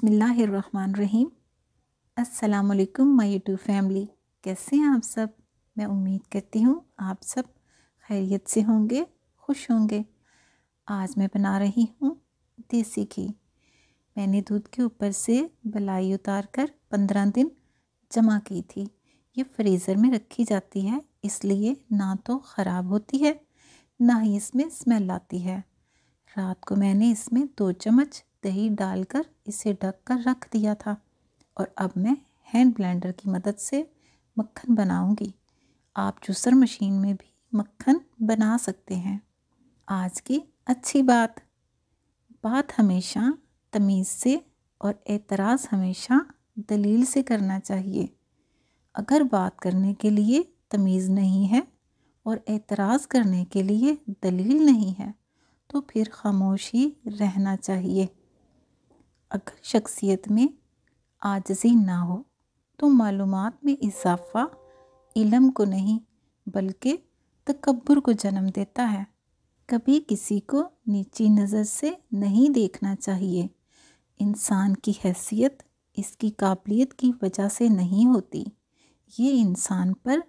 बिसमीम् अल्लाम my YouTube family कैसे हैं आप सब मैं उम्मीद करती हूँ आप सब खैरियत से होंगे खुश होंगे आज मैं बना रही हूँ देसी घी मैंने दूध के ऊपर से बलाई उतार कर पंद्रह दिन जमा की थी ये फ्रीज़र में रखी जाती है इसलिए ना तो ख़राब होती है ना ही इसमें स्मेल आती है रात को मैंने इसमें दो चम्मच दही डालकर इसे ढक कर रख दिया था और अब मैं हैंड ब्लेंडर की मदद से मक्खन बनाऊंगी आप जूसर मशीन में भी मक्खन बना सकते हैं आज की अच्छी बात बात हमेशा तमीज़ से और एतराज़ हमेशा दलील से करना चाहिए अगर बात करने के लिए तमीज़ नहीं है और एतराज़ करने के लिए दलील नहीं है तो फिर खामोशी रहना चाहिए अगर शख्सियत में आजजी ना हो तो मालूम में इजाफा इलम को नहीं बल्कि तकबर को जन्म देता है कभी किसी को नीची नज़र से नहीं देखना चाहिए इंसान की हैसियत इसकी काबिलियत की वजह से नहीं होती ये इंसान पर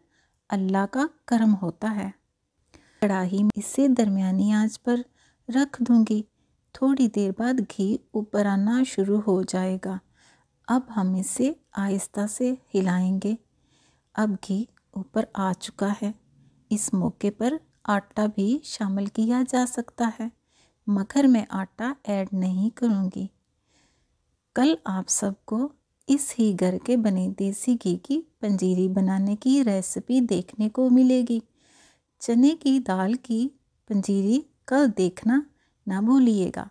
अल्लाह का कर्म होता है कड़ाही में इसे दरमिया आज पर रख दूँगी थोड़ी देर बाद घी ऊपर आना शुरू हो जाएगा अब हम इसे आहिस्ता से हिलाएंगे अब घी ऊपर आ चुका है इस मौके पर आटा भी शामिल किया जा सकता है मगर मैं आटा ऐड नहीं करूँगी कल आप सबको इस ही घर के बने देसी घी की पंजीरी बनाने की रेसिपी देखने को मिलेगी चने की दाल की पंजीरी कल देखना ना भूलिएगा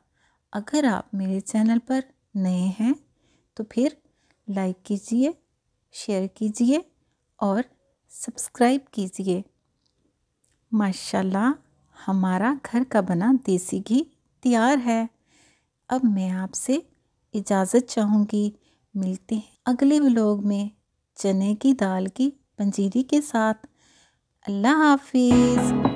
अगर आप मेरे चैनल पर नए हैं तो फिर लाइक कीजिए शेयर कीजिए और सब्सक्राइब कीजिए माशाल्लाह हमारा घर का बना देसी घी तैयार है अब मैं आपसे इजाज़त चाहूँगी मिलते हैं अगले व्लॉग में चने की दाल की पंजीरी के साथ अल्लाह हाफिज़